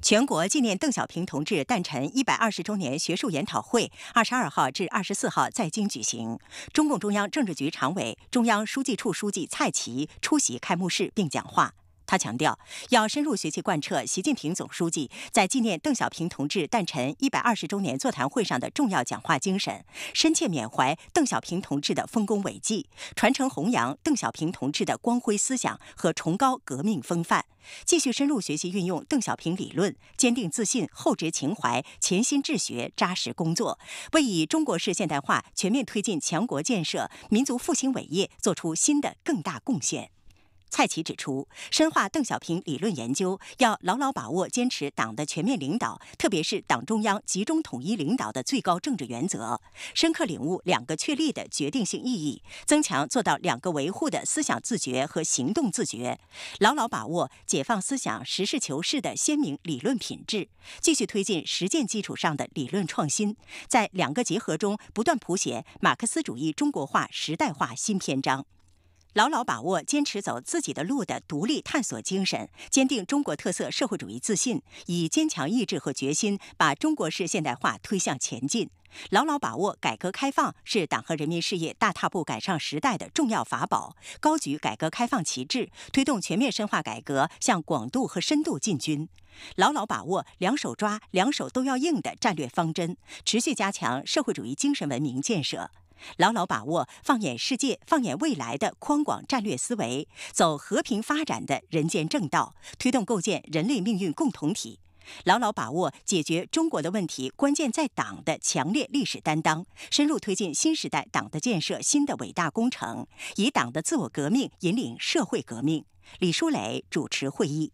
全国纪念邓小平同志诞辰一百二十周年学术研讨会二十二号至二十四号在京举行。中共中央政治局常委、中央书记处书记蔡奇出席开幕式并讲话。他强调，要深入学习贯彻习近平总书记在纪念邓小平同志诞辰一百二十周年座谈会上的重要讲话精神，深切缅怀邓小平同志的丰功伟绩，传承弘扬邓小平同志的光辉思想和崇高革命风范，继续深入学习运用邓小平理论，坚定自信、厚植情怀、潜心治学、扎实工作，为以中国式现代化全面推进强国建设、民族复兴伟业作出新的更大贡献。蔡奇指出，深化邓小平理论研究，要牢牢把握坚持党的全面领导，特别是党中央集中统一领导的最高政治原则，深刻领悟“两个确立”的决定性意义，增强做到“两个维护”的思想自觉和行动自觉，牢牢把握解放思想、实事求是的鲜明理论品质，继续推进实践基础上的理论创新，在两个结合中不断谱写马克思主义中国化时代化新篇章。牢牢把握坚持走自己的路的独立探索精神，坚定中国特色社会主义自信，以坚强意志和决心把中国式现代化推向前进。牢牢把握改革开放是党和人民事业大踏步赶上时代的重要法宝，高举改革开放旗帜，推动全面深化改革向广度和深度进军。牢牢把握两手抓、两手都要硬的战略方针，持续加强社会主义精神文明建设。牢牢把握放眼世界、放眼未来的宽广战略思维，走和平发展的人间正道，推动构建人类命运共同体；牢牢把握解决中国的问题关键在党的强烈历史担当，深入推进新时代党的建设新的伟大工程，以党的自我革命引领社会革命。李书磊主持会议。